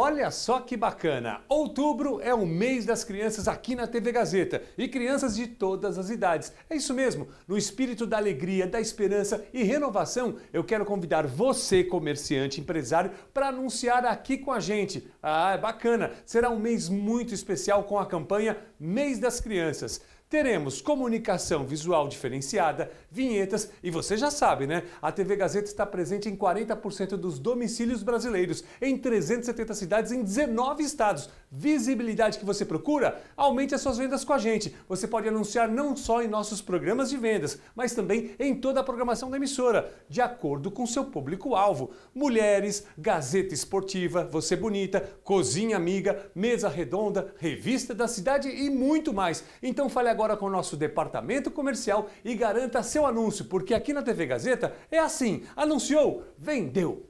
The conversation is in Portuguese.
Olha só que bacana! Outubro é o mês das crianças aqui na TV Gazeta e crianças de todas as idades. É isso mesmo! No espírito da alegria, da esperança e renovação, eu quero convidar você, comerciante, empresário, para anunciar aqui com a gente. Ah, é bacana! Será um mês muito especial com a campanha Mês das Crianças. Teremos comunicação visual diferenciada, vinhetas e você já sabe, né? A TV Gazeta está presente em 40% dos domicílios brasileiros, em 370 cidades, em 19 estados. Visibilidade que você procura? Aumente as suas vendas com a gente. Você pode anunciar não só em nossos programas de vendas, mas também em toda a programação da emissora, de acordo com seu público-alvo. Mulheres, Gazeta Esportiva, Você Bonita, Cozinha Amiga, Mesa Redonda, Revista da Cidade e muito mais. Então fale agora agora com o nosso departamento comercial e garanta seu anúncio, porque aqui na TV Gazeta é assim: anunciou, vendeu.